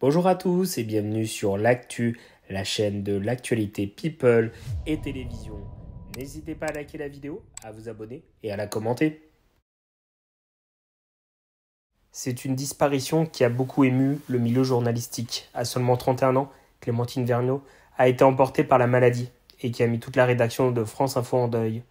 Bonjour à tous et bienvenue sur l'actu, la chaîne de l'actualité people et télévision. N'hésitez pas à liker la vidéo, à vous abonner et à la commenter. C'est une disparition qui a beaucoup ému le milieu journalistique. À seulement 31 ans, Clémentine Vernot a été emportée par la maladie et qui a mis toute la rédaction de France Info en deuil.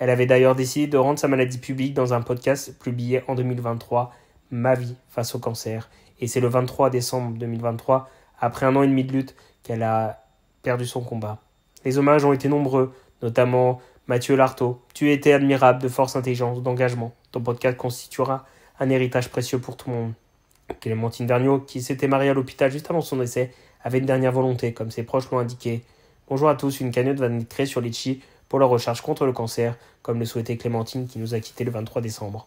Elle avait d'ailleurs décidé de rendre sa maladie publique dans un podcast publié en 2023, Ma vie face au cancer, et c'est le 23 décembre 2023, après un an et demi de lutte, qu'elle a perdu son combat. Les hommages ont été nombreux, notamment Mathieu Lartaud. Tu étais admirable de force, intelligence, d'engagement. Ton podcast constituera un héritage précieux pour tout le monde. Clémentine Vergniaud, qui s'était mariée à l'hôpital juste avant son décès, avait une dernière volonté, comme ses proches l'ont indiqué. Bonjour à tous, une cagnotte va être créée sur Litchi pour la recherche contre le cancer, comme le souhaitait Clémentine qui nous a quittés le 23 décembre.